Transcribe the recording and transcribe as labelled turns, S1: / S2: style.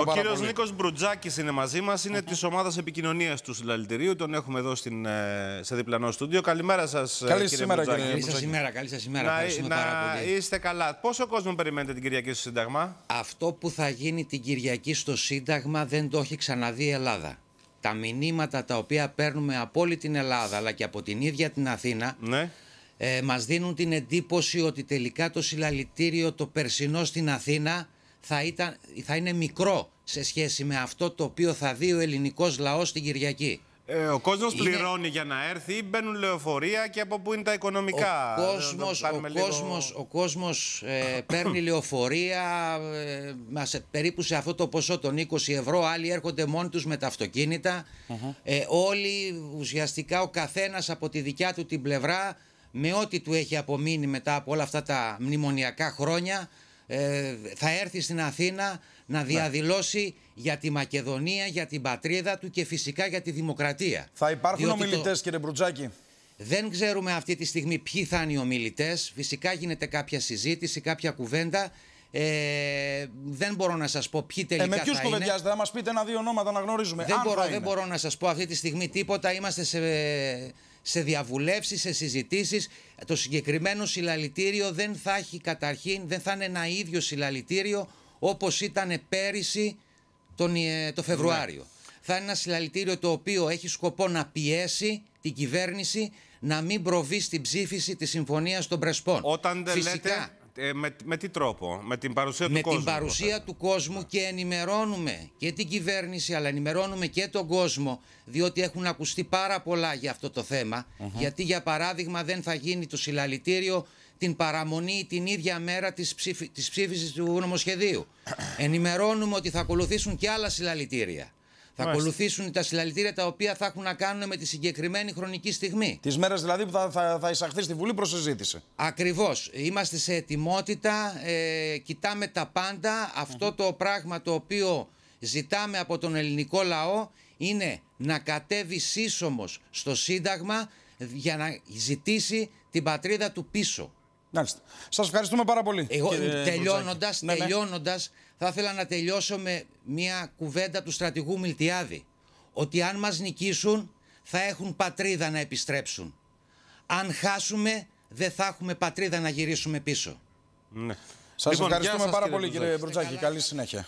S1: Ο κύριος Νίκος
S2: Μπρουτζάκης είναι μαζί μας, είναι της ομάδας επικοινωνίας του συλλαλητηρίου. Τον έχουμε εδώ στην, ε, σε διπλανό στούντιο. Καλημέρα σας, ε, κύριε σήμερα, Μπρουτζάκη. Καλή σας ημέρα,
S1: καλή σας ημέρα. Να, ε,
S2: είστε καλά. Πόσο κόσμο περιμένετε την Κυριακή στο Σύνταγμα, Αυτό που θα γίνει την Κυριακή
S1: στο Σύνταγμα δεν το έχει ξαναδεί η Ελλάδα. Τα μηνύματα τα οποία παίρνουμε από όλη την Ελλάδα αλλά και από την ίδια την Αθήνα. Ναι. μας δίνουν την εντύπωση ότι τελικά το συλλαλητήριο το περσινό στην Αθήνα θα, θα είναι μικρό σε σχέση με αυτό το οποίο θα δει ο ελληνικός λαός την Κυριακή. Ε, ο κόσμος πληρώνει
S2: για να έρθει, ή μπαίνουν λεωφορεία και από πού είναι τα οικονομικά. Ο κόσμος, ο κόσμος,
S1: ο ε, κόσμος παίρνει λεωφορεία ε, περίπου σε αυτό το ποσό των 20 ευρώ. Άλλοι έρχονται μόνοι τους με τα αυτοκίνητα. ε, όλοι ουσιαστικά ο καθένας από τη δικιά του την πλευρά με ό,τι του έχει απομείνει μετά από όλα αυτά τα μνημονιακά χρόνια ε, θα έρθει στην Αθήνα να ναι. διαδηλώσει για τη Μακεδονία, για την πατρίδα του και φυσικά για τη δημοκρατία. Θα υπάρχουν ομιλητές, κύριε Μπρουτζάκη. Δεν ξέρουμε αυτή τη στιγμή ποιοι θα είναι οι ομιλητές. Φυσικά γίνεται κάποια συζήτηση, κάποια κουβέντα. Ε, δεν μπορώ να σας πω ποιοι τελικά. Ε, με ποιου κουβεντιάζετε, θα μας πείτε ένα-δύο ονόματα να γνωρίζουμε. Δεν, μπορώ, δεν μπορώ να σας πω αυτή τη στιγμή τίποτα. Είμαστε σε, σε διαβουλεύσεις, σε συζητήσεις. Το συγκεκριμένο συλλαλητήριο δεν θα έχει καταρχήν, δεν θα είναι ένα ίδιο συλλαλητήριο όπως ήταν πέρυσι τον, ε, το Φεβρουάριο. Ναι. Θα είναι ένα συλλαλητήριο το οποίο έχει σκοπό να πιέσει την κυβέρνηση να μην προβεί στην ψήφιση της συμφωνίας των Πρεσπών. Όταν δεν Φυσικά, λέτε
S2: ε, με, τι τρόπο, με την παρουσία του κόσμου. Με την παρουσία
S1: του κόσμου και ενημερώνουμε και την κυβέρνηση, αλλά ενημερώνουμε και τον κόσμο, διότι έχουν ακουστεί πάρα πολλά για αυτό το θέμα. Γιατί, για παράδειγμα, δεν θα γίνει το συλλαλητήριο την παραμονή την ίδια μέρα της, ψήφι, της ψήφισης του νομοσχεδίου. Ενημερώνουμε ότι θα ακολουθήσουν και άλλα συλλαλητήρια. Θα ακολουθήσουν τα συλλαλητήρια τα οποία θα έχουν να κάνουν με τη συγκεκριμένη χρονική στιγμή. Τις μέρες δηλαδή που θα, θα, θα εισαχθεί στη Βουλή προσεζήτησε; Ακριβώς. Ακριβώς. Είμαστε σε ετοιμότητα, ε, κοιτάμε τα πάντα. Αυτό το πράγμα το οποίο ζητάμε από τον ελληνικό λαό είναι να κατέβει σύσσωμος στο Σύνταγμα για να ζητήσει την πατρίδα του πίσω. Μάλιστα. Σας ευχαριστούμε πάρα πολύ. Εγώ τελειώνοντας, ναι, ναι. θα ήθελα να τελειώσω με μια κουβέντα του στρατηγού Μιλτιάδη. Ότι αν μας νικήσουν, θα έχουν πατρίδα να επιστρέψουν. Αν χάσουμε, δεν θα έχουμε πατρίδα να γυρίσουμε πίσω. Ναι. Σας λοιπόν, ευχαριστούμε πάρα πολύ, κύριε Μπρουτζάκη Καλή συνέχεια.